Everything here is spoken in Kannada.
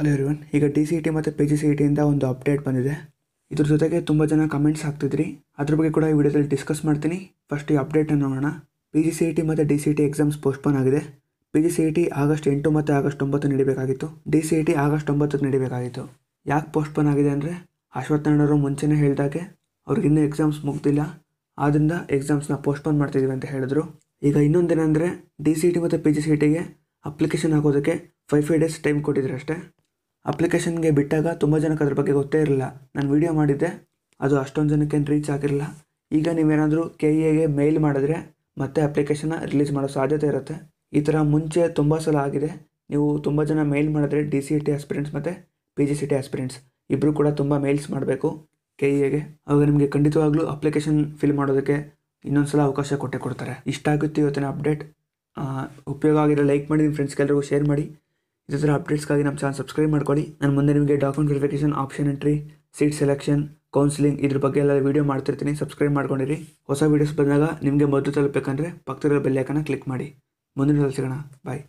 ಹಲೋ ಇರುವನ್ ಈಗ D C E e T ಮತ್ತು P G C e E ಟಿಯಿಂದ ಒಂದು ಅಪ್ಡೇಟ್ ಬಂದಿದೆ ಇದ್ರ ಜೊತೆಗೆ ತುಂಬ ಜನ ಕಮೆಂಟ್ಸ್ ಹಾಕ್ತಿದ್ರಿ ಅದ್ರ ಬಗ್ಗೆ ಕೂಡ ಈ ವಿಡಿಯೋದಲ್ಲಿ ಡಿಸ್ಕಸ್ ಮಾಡ್ತೀನಿ ಫಸ್ಟ್ ಈ ಅಪ್ಡೇಟನ್ನು ನೋಡೋಣ P G C E T ಮತ್ತು D C T exams postpone ಆಗಿದೆ P G C E T August ಎಂಟು ಮತ್ತು ಆಗಸ್ಟ್ ಒಂಬತ್ತು ನಡಿಬೇಕಾಗಿತ್ತು D C E T August ಒಂಬತ್ತಕ್ಕೆ ನಡಿಬೇಕಾಗಿತ್ತು ಯಾಕೆ ಪೋಸ್ಟ್ಪೋನ್ ಆಗಿದೆ ಅಂದರೆ ಅಶ್ವತ್ಥಣ್ಣವರು ಮುಂಚೆನೇ ಹೇಳಿದಾಗೆ ಇನ್ನೂ ಎಕ್ಸಾಮ್ಸ್ ಮುಗ್ದಿಲ್ಲ ಆದ್ದರಿಂದ ಎಕ್ಸಾಮ್ಸ್ನ ಪೋಸ್ಟ್ಪೋನ್ ಮಾಡ್ತಿದ್ದೀವಿ ಅಂತ ಹೇಳಿದ್ರು ಈಗ ಇನ್ನೊಂದೇನೆಂದರೆ D C E e T ಮತ್ತು ಪಿ ಜಿ ಸಿ ಇ ಟಿಗೆ ಅಪ್ಲಿಕೇಶನ್ ಹಾಕೋದಕ್ಕೆ ಫೈವ್ ಫೈವ್ ಡೇಸ್ ಟೈಮ್ ಕೊಟ್ಟಿದ್ರು ಅಷ್ಟೇ ಅಪ್ಲಿಕೇಶನ್ಗೆ ಬಿಟ್ಟಾಗ ತುಂಬ ಜನಕ್ಕೆ ಅದ್ರ ಬಗ್ಗೆ ಗೊತ್ತೇ ಇರಲಿಲ್ಲ ನಾನು ವೀಡಿಯೋ ಮಾಡಿದ್ದೆ ಅದು ಅಷ್ಟೊಂದು ಜನಕ್ಕೇನು ರೀಚ್ ಆಗಿರಲಿಲ್ಲ ಈಗ ನೀವೇನಾದರೂ ಕೆ ಇ e ಎಗೆ ಮೇಲ್ ಮಾಡಿದ್ರೆ ಮತ್ತೆ ಅಪ್ಲಿಕೇಶನ್ನ ರಿಲೀಸ್ ಮಾಡೋ ಸಾಧ್ಯತೆ ಇರುತ್ತೆ ಈ ಥರ ಮುಂಚೆ ತುಂಬ ಸಲ ಆಗಿದೆ ನೀವು ತುಂಬ ಜನ ಮೇಲ್ ಮಾಡಿದ್ರೆ ಡಿ ಸಿ ಟಿ ಆಸ್ಪಿರೆಂಟ್ಸ್ ಮತ್ತು P G C T aspirants ಇಬ್ಬರು ಕೂಡ ತುಂಬ ಮೇಲ್ಸ್ ಮಾಡಬೇಕು ಕೆ ಇ e ಎಗೆ ಅವಾಗ ನಿಮಗೆ ಖಂಡಿತವಾಗ್ಲೂ ಅಪ್ಲಿಕೇಶನ್ ಫಿಲ್ ಮಾಡೋದಕ್ಕೆ ಇನ್ನೊಂದು ಸಲ ಅವಕಾಶ ಕೊಟ್ಟೆ ಕೊಡ್ತಾರೆ ಇಷ್ಟ ಆಗುತ್ತೆ ಇವತ್ತಿನ ಅಪ್ಡೇಟ್ ಉಪಯೋಗ ಆಗಿರೋ ಲೈಕ್ ಮಾಡಿ ನಿಮ್ಮ ಫ್ರೆಂಡ್ಸ್ಗೆಲ್ಲರಿಗೂ ಶೇರ್ ಮಾಡಿ ಇದರ ಥರ ಅಪ್ಡೇಟ್ಸ್ಗಾಗಿ ನಮ್ಮ ಚಾನಲ್ ಸಬ್ಸ್ಕ್ರೈಬ್ ಮಾಡ್ಕೊಳ್ಳಿ ನಾನು ಮುಂದೆ ನಿಮಗೆ document verification option entry seat selection counselling ಇದ್ರ ಬಗ್ಗೆ ಎಲ್ಲ ವೀಡಿಯೋ ಮಾಡ್ತಿರ್ತೀನಿ ಸಬ್ಸ್ಕ್ರೈಬ್ ಮಾಡ್ಕೊಂಡಿರಿ ಹೊಸ ವೀಡಿಯೋಸ್ ಬಂದಾಗ ನಿಮಗೆ ಮೊದಲು ತಲುಪಬೇಕಂದ್ರೆ ಪಕ್ಕದಲ್ಲಿ ಬೆಲ್ಲೈಕನ ಕ್ಲಿಕ್ ಮಾಡಿ ಮುಂದಿನ ಸಿಗೋಣ ಬಾಯ್